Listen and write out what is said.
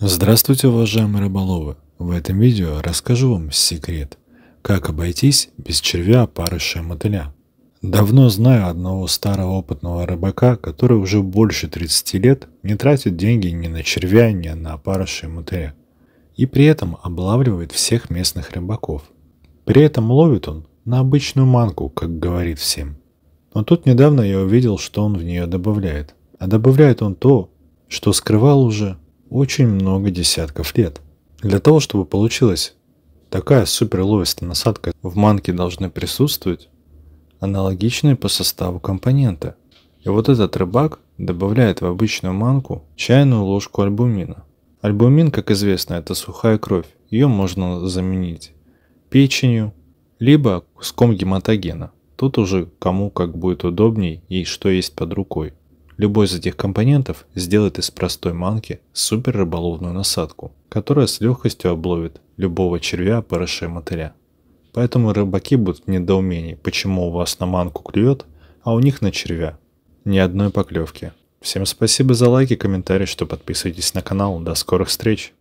Здравствуйте, уважаемые рыболовы! В этом видео расскажу вам секрет, как обойтись без червя, парыша и мотыля. Давно знаю одного старого опытного рыбака, который уже больше 30 лет не тратит деньги ни на червя, ни на парыша и мотыля. И при этом облавливает всех местных рыбаков. При этом ловит он на обычную манку, как говорит всем. Но тут недавно я увидел, что он в нее добавляет. А добавляет он то, что скрывал уже очень много десятков лет. Для того, чтобы получилась такая суперловистая насадка, в манке должны присутствовать аналогичные по составу компоненты. И вот этот рыбак добавляет в обычную манку чайную ложку альбумина. Альбумин, как известно, это сухая кровь, ее можно заменить печенью, либо куском гематогена. Тут уже кому как будет удобней и что есть под рукой. Любой из этих компонентов сделает из простой манки супер рыболовную насадку, которая с легкостью обловит любого червя, парыша и мотыля. Поэтому рыбаки будут в недоумении, почему у вас на манку клюет, а у них на червя. Ни одной поклевки. Всем спасибо за лайки, комментарии, что подписывайтесь на канал. До скорых встреч!